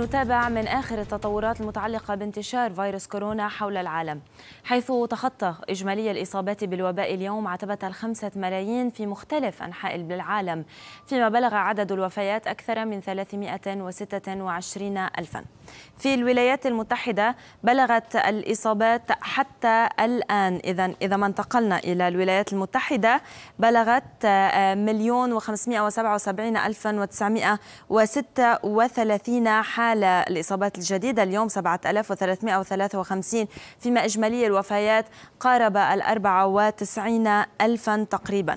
نتابع من آخر التطورات المتعلقة بانتشار فيروس كورونا حول العالم حيث تخطى إجمالي الإصابات بالوباء اليوم عتبة الخمسة ملايين في مختلف أنحاء العالم فيما بلغ عدد الوفيات أكثر من 326 ألفاً في الولايات المتحدة بلغت الإصابات حتى الآن إذا إذا ما انتقلنا إلى الولايات المتحدة بلغت آه، مليون وخمسمائة وسبعة وسبعين ألفا وتسعمائة وستة وثلاثين حالة الإصابات الجديدة اليوم سبعة ألاف وثلاثمائة وثلاثة وخمسين فيما إجمالي الوفيات قارب الأربعة وتسعين ألفا تقريباً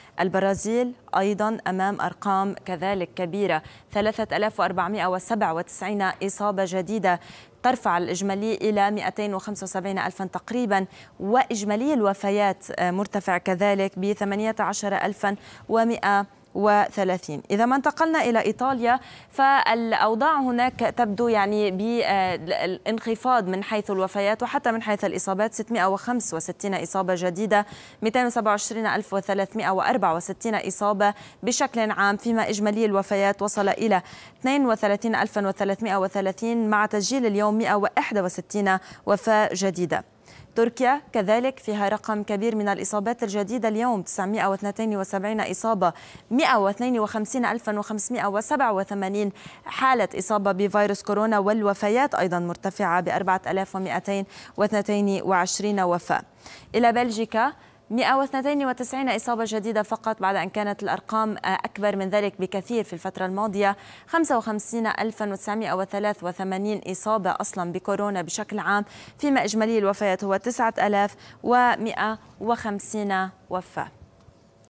البرازيل أيضا أمام أرقام كذلك كبيرة 3497 إصابة جديدة ترفع الإجمالي إلى 275 ألفا تقريبا وإجمالي الوفيات مرتفع كذلك ب 18 ألفا ومئة وثلاثين إذا ما انتقلنا إلى إيطاليا فالأوضاع هناك تبدو يعني بانخفاض آه، من حيث الوفيات وحتى من حيث الإصابات 665 إصابة جديدة 227364 إصابة بشكل عام فيما إجمالي الوفيات وصل إلى 32330 مع تسجيل اليوم 161 وفاة جديدة تركيا كذلك فيها رقم كبير من الإصابات الجديدة اليوم 972 إصابة 152587 حالة إصابة بفيروس كورونا والوفيات أيضا مرتفعة ب 4222 وفاة إلى بلجيكا 192 إصابة جديدة فقط بعد أن كانت الأرقام آه، أكبر من ذلك بكثير في الفترة الماضية 55983 إصابة أصلا بكورونا بشكل عام فيما إجمالي الوفيات هو 9150 وفاة